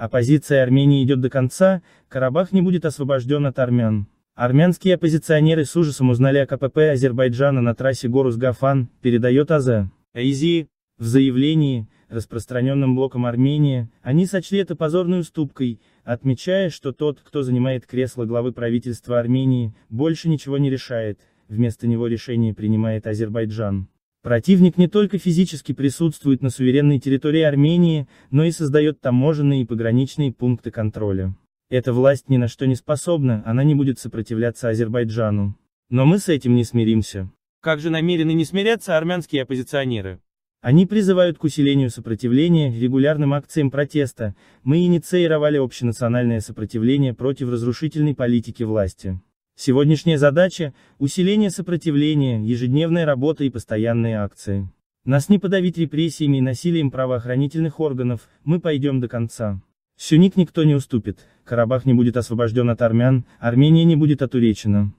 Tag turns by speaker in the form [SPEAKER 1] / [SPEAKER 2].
[SPEAKER 1] Оппозиция а Армении идет до конца, Карабах не будет освобожден от армян. Армянские оппозиционеры с ужасом узнали о КПП Азербайджана на трассе Горус-Гафан, передает АЗ. АИЗИ. В заявлении, распространенном блоком Армении, они сочли это позорной уступкой, отмечая, что тот, кто занимает кресло главы правительства Армении, больше ничего не решает, вместо него решение принимает Азербайджан. Противник не только физически присутствует на суверенной территории Армении, но и создает таможенные и пограничные пункты контроля. Эта власть ни на что не способна, она не будет сопротивляться Азербайджану. Но мы с этим не смиримся.
[SPEAKER 2] Как же намерены не смиряться армянские
[SPEAKER 1] оппозиционеры? Они призывают к усилению сопротивления, регулярным акциям протеста, мы инициировали общенациональное сопротивление против разрушительной политики власти. Сегодняшняя задача – усиление сопротивления, ежедневная работа и постоянные акции. Нас не подавить репрессиями и насилием правоохранительных органов, мы пойдем до конца. Сюник никто не уступит, Карабах не будет освобожден от армян, Армения не будет отуречена.